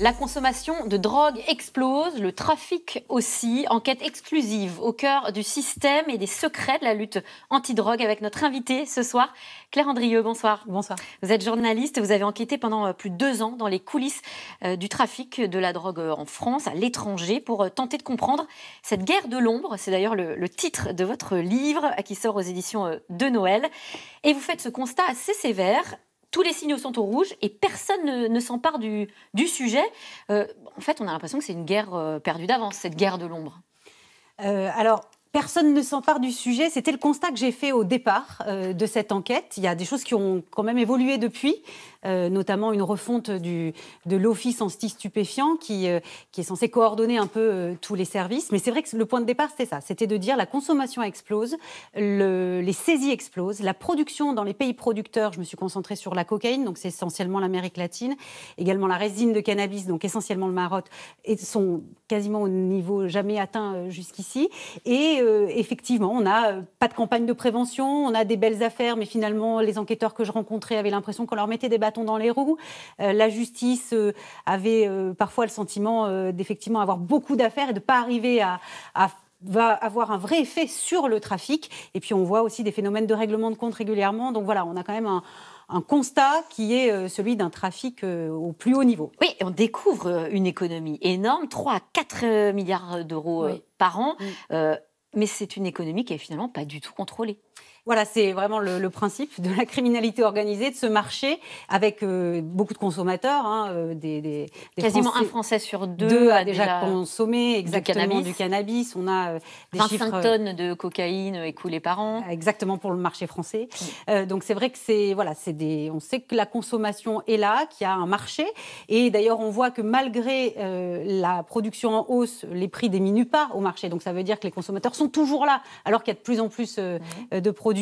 La consommation de drogue explose, le trafic aussi. Enquête exclusive au cœur du système et des secrets de la lutte anti-drogue avec notre invité ce soir, Claire Andrieux. Bonsoir. Bonsoir. Vous êtes journaliste, vous avez enquêté pendant euh, plus de deux ans dans les coulisses euh, du trafic de la drogue euh, en France, à l'étranger, pour tenter de comprendre cette guerre de l'ombre. C'est d'ailleurs le, titre de votre livre qui sort aux éditions de Noël. Et vous faites ce constat assez sévère tous les signaux sont au rouge et personne ne, s'empare du, sujet. Euh, en fait, on a l'impression que c'est une guerre euh, perdue d'avance, cette guerre de l'ombre. Euh, alors, personne ne s'empare du sujet. C'était le constat que j'ai fait au départ de cette enquête. Il y a des choses qui ont quand même évolué depuis. Euh, notamment une refonte du, de l'Office anti-stupéfiant qui, euh, qui est censé coordonner un peu euh, tous les services. Mais c'est vrai que le point de départ, c'était ça. C'était de dire la consommation explose, le, les saisies explosent, la production dans les pays producteurs, je me suis concentrée sur la cocaïne, donc c'est essentiellement l'Amérique latine, également la résine de cannabis, donc essentiellement le marotte et sont quasiment au niveau jamais atteint jusqu'ici. Et effectivement, on n'a pas de campagne de prévention, on a des belles affaires, mais finalement, les enquêteurs que je rencontrais avaient l'impression qu'on leur mettait des dans les roues. Euh, la justice euh, avait euh, parfois le sentiment d'effectivement avoir beaucoup d'affaires et de ne pas arriver à, avoir un vrai effet sur le trafic. Et puis on voit aussi des phénomènes de règlement de compte régulièrement. Donc voilà, on a quand même un, constat qui est celui d'un trafic au plus haut niveau. Oui, on découvre une économie énorme, 3 à 4 milliards d'euros par an, mais c'est une économie qui est finalement pas du tout contrôlée. Voilà, c'est vraiment le, principe de la criminalité organisée, de ce marché avec euh, beaucoup de consommateurs. Hein, euh, Quasiment un Français sur deux, a déjà, consommé exactement du cannabis. On a euh, des 25 tonnes de cocaïne écoulées par an. Exactement pour le marché français. donc c'est vrai que c'est voilà, c'est des. On sait que la consommation est là, qu'il y a un marché. Et d'ailleurs, on voit que malgré la production en hausse, les prix diminuent pas au marché. Donc ça veut dire que les consommateurs sont toujours là, alors qu'il y a de plus en plus de produits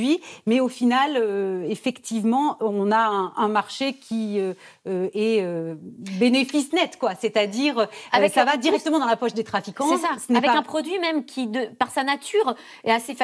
mais au final, euh, effectivement, on a un, marché qui euh, euh, est bénéfice net, quoi. C'est-à-dire, ça va directement dans la poche des trafiquants. C'est ça. avec un produit même qui, de, par sa nature, est assez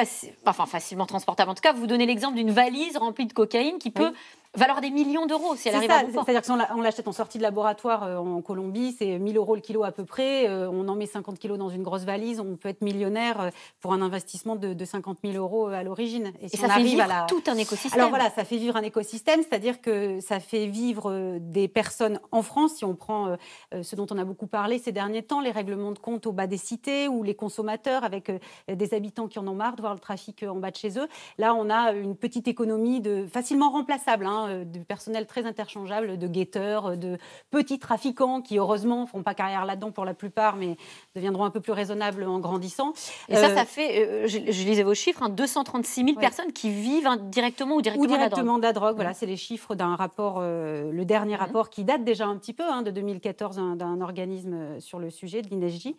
enfin facilement transportable. En tout cas, vous donnez l'exemple d'une valise remplie de cocaïne qui peut valoir des millions d'euros si elle arrive à C'est-à-dire que si on l'achète en sortie de laboratoire euh, en Colombie, c'est 1000 euros le kilo à peu près. Euh, on en met 50 kilos dans une grosse valise. On peut être millionnaire euh, pour un investissement de, 50 000 euros à l'origine. Et, ça fait vivre tout un écosystème. Alors voilà, ça fait vivre un écosystème, c'est-à-dire que ça fait vivre des personnes en France. Si on prend ce dont on a beaucoup parlé ces derniers temps, les règlements de compte au bas des cités ou les consommateurs avec des habitants qui en ont marre de voir le trafic en bas de chez eux. Là, on a une petite économie de facilement remplaçable. Hein, euh, du personnel très interchangeable, de guetteurs, euh, de petits trafiquants qui, heureusement, ne feront pas carrière là-dedans pour la plupart, mais deviendront un peu plus raisonnables en grandissant. Et ça, ça euh, fait, je, lisais vos chiffres, 236 hein, 000 personnes qui vivent hein, directement ou directement, de la drogue. Voilà, c'est les chiffres d'un rapport, le dernier rapport qui date déjà un petit peu, hein, de 2014, d'un organisme sur le sujet, de l'INSJ.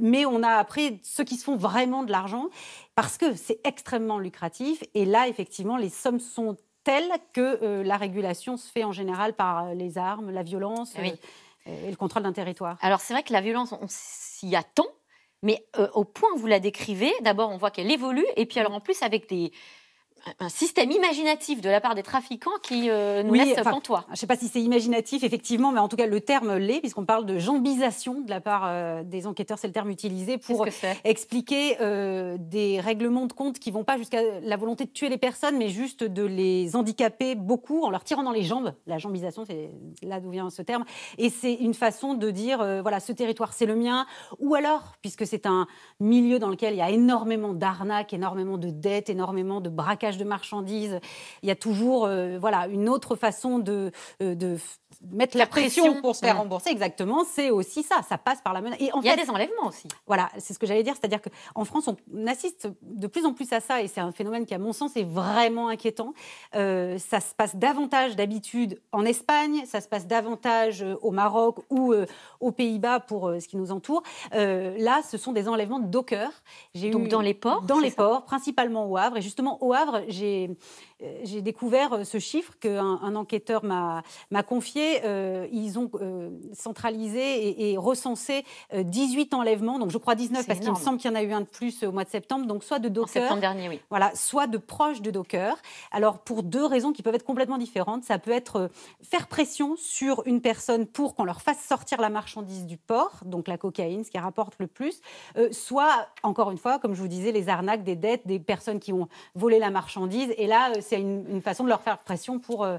mais on a appris, ceux qui se font vraiment de l'argent parce que c'est extrêmement lucratif. Et là, effectivement, les sommes sont telle que euh, la régulation se fait en général par euh, les armes, la violence euh, et le contrôle d'un territoire. Alors c'est vrai que la violence, on s'y attend, mais au point où vous la décrivez, d'abord on voit qu'elle évolue, et puis alors mm. en plus avec des un système imaginatif de la part des trafiquants qui euh, nous laisse sans toi. Je ne sais pas si c'est imaginatif, effectivement, mais en tout cas, le terme l'est, puisqu'on parle de jambisation de la part euh, des enquêteurs. C'est le terme utilisé pour expliquer euh, des règlements de compte qui ne vont pas jusqu'à la volonté de tuer les personnes, mais juste de les handicaper beaucoup en leur tirant dans les jambes. La jambisation, c'est là d'où vient ce terme. Et c'est une façon de dire, voilà, ce territoire, c'est le mien. Ou alors, puisque c'est un milieu dans lequel il y a énormément d'arnaques, énormément de dettes, énormément de braquages de marchandises. Il y a toujours euh, voilà, une autre façon de, euh, de mettre la, pression, pour se faire rembourser. Exactement, c'est aussi ça. Ça passe par la menace. il y a des enlèvements aussi. Voilà, c'est ce que j'allais dire. C'est-à-dire qu'en France, on assiste de plus en plus à ça et c'est un phénomène qui, à mon sens, est vraiment inquiétant. Euh, ça se passe davantage d'habitude en Espagne, ça se passe davantage au Maroc ou aux Pays-Bas pour ce qui nous entoure. là, ce sont des enlèvements de dockers. Donc eu, dans les ports Dans les ports, principalement au Havre. Et justement, au Havre, j'ai euh, j'ai découvert euh, ce chiffre qu'un un enquêteur m'a confié. Euh, ils ont centralisé et, recensé 18 enlèvements, donc je crois 19 parce qu'il me semble qu'il y en a eu un de plus au mois de septembre, donc soit de septembre dernier, voilà, soit de proches de docker Alors pour deux raisons qui peuvent être complètement différentes, ça peut être faire pression sur une personne pour qu'on leur fasse sortir la marchandise du port, donc la cocaïne, ce qui rapporte le plus, soit encore une fois, comme je vous disais, les arnaques, des dettes, des personnes qui ont volé la marchandise. Et là, c'est une, façon de leur faire pression pour, euh,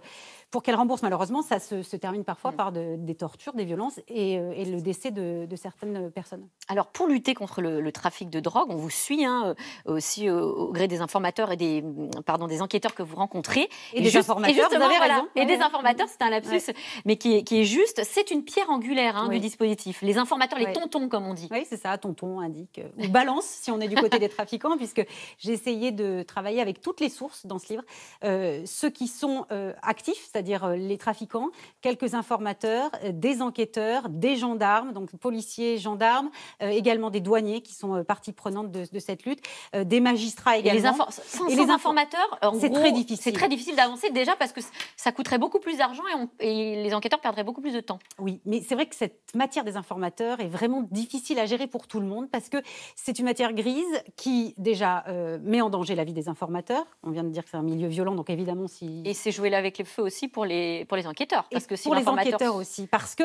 pour qu'elle rembourse. Malheureusement, ça se, termine parfois par des tortures, des violences et, euh, le décès de, certaines personnes. Alors, pour lutter contre le, trafic de drogue, on vous suit hein, euh, aussi euh, au gré des informateurs et des, pardon, des enquêteurs que vous rencontrez. Et, des informateurs, et vous avez raison. Et des informateurs, c'est un lapsus, mais qui, est juste. C'est une pierre angulaire hein, du dispositif. Les informateurs, les tontons, comme on dit. Oui, c'est ça, tonton, indique. Ou balance, si on est du côté des trafiquants, puisque j'ai essayé de travailler avec toutes les sources dans ce livre. ceux qui sont actifs, c'est-à-dire c'est-à-dire euh, les trafiquants, quelques informateurs, euh, des enquêteurs, des gendarmes, donc policiers, gendarmes, euh, également des douaniers qui sont partie prenante de, cette lutte, des magistrats également. Et les, sans, et informateurs, c'est très difficile. C'est très difficile d'avancer déjà parce que ça coûterait beaucoup plus d'argent et, les enquêteurs perdraient beaucoup plus de temps. Oui, mais c'est vrai que cette matière des informateurs est vraiment difficile à gérer pour tout le monde parce que c'est une matière grise qui déjà met en danger la vie des informateurs. On vient de dire que c'est un milieu violent, donc évidemment si... Et c'est jouer là avec les feux aussi pour les, pour les enquêteurs. Parce que si pour les enquêteurs aussi, parce que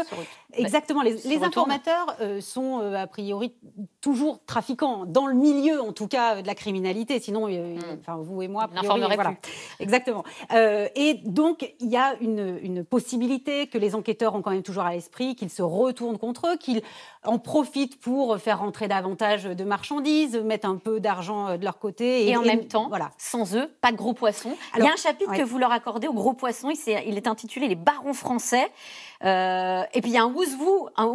exactement, bah, les, les informateurs euh, sont euh, a priori toujours trafiquants, dans le milieu en tout cas de la criminalité, sinon, euh, hmm. enfin, vous et moi, priori, voilà. plus. Exactement. et donc, il y a une, une, possibilité que les enquêteurs ont quand même toujours à l'esprit, qu'ils se retournent contre eux, qu'ils en profitent pour faire rentrer davantage de marchandises, mettre un peu d'argent de leur côté. Et, en même temps, voilà. sans eux, pas de gros poissons. il y a un chapitre que vous leur accordez aux gros poissons, il il est intitulé Les barons français. Euh, et puis il y a un vous, un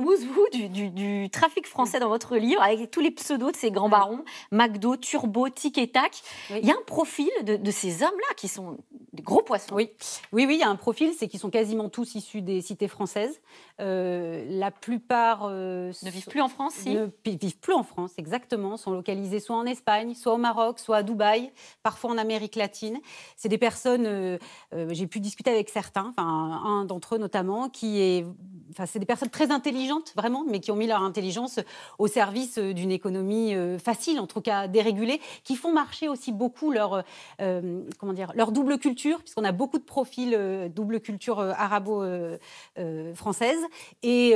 du, du, trafic français dans votre livre, avec tous les pseudos de ces grands barons, McDo, Turbo, Tic et Tac. Il y a un profil de, ces hommes-là qui sont des gros poissons. Oui, oui, oui il y a un profil, c'est qu'ils sont quasiment tous issus des cités françaises. Euh, la plupart euh, ne vivent plus en France, si. Ne vivent plus en France, exactement. Sont localisés soit en Espagne, soit au Maroc, soit à Dubaï, parfois en Amérique latine. C'est des personnes, j'ai pu discuter avec certains, enfin un d'entre eux notamment, qui Enfin, c'est des personnes très intelligentes, vraiment, mais qui ont mis leur intelligence au service euh, d'une économie euh, facile, en tout cas dérégulée, qui font marcher aussi beaucoup leur, euh, comment dire, leur double culture, puisqu'on a beaucoup de profils double culture arabo-française. Et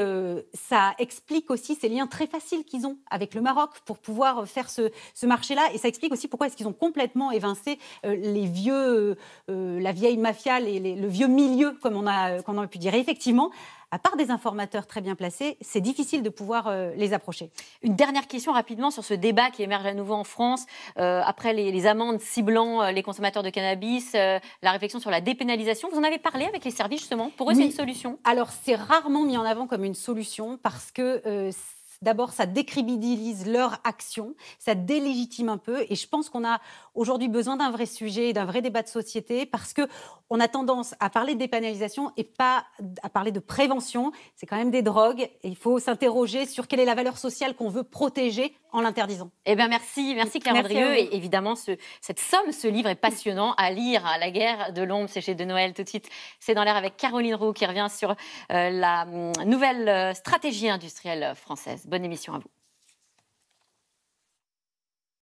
ça explique aussi ces liens très faciles qu'ils ont avec le Maroc pour pouvoir faire ce, marché-là. Et ça explique aussi pourquoi est-ce qu'ils ont complètement évincé les vieux, la vieille mafia, les, le vieux milieu, comme on a, a pu dire. effectivement, à part des informateurs très bien placés, c'est difficile de pouvoir euh, les approcher. Une dernière question rapidement sur ce débat qui émerge à nouveau en France, euh, après les, amendes ciblant euh, les consommateurs de cannabis, la réflexion sur la dépénalisation. Vous en avez parlé avec les services justement. Pour eux, une solution Alors, c'est rarement mis en avant comme une solution parce que D'abord, ça décrédibilise leur action, ça délégitime un peu. Et je pense qu'on a aujourd'hui besoin d'un vrai sujet, d'un vrai débat de société, parce que on a tendance à parler de dépénalisation et pas à parler de prévention. C'est quand même des drogues. Et il faut s'interroger sur quelle est la valeur sociale qu'on veut protéger en l'interdisant. Eh bien, merci, merci Claire Et évidemment, ce, cette somme, ce livre est passionnant à lire. la guerre de l'ombre, c'est chez De Noël tout de suite. C'est dans l'air avec Caroline Roux qui revient sur euh, la hum, nouvelle euh, stratégie industrielle française. Bonne émission à vous.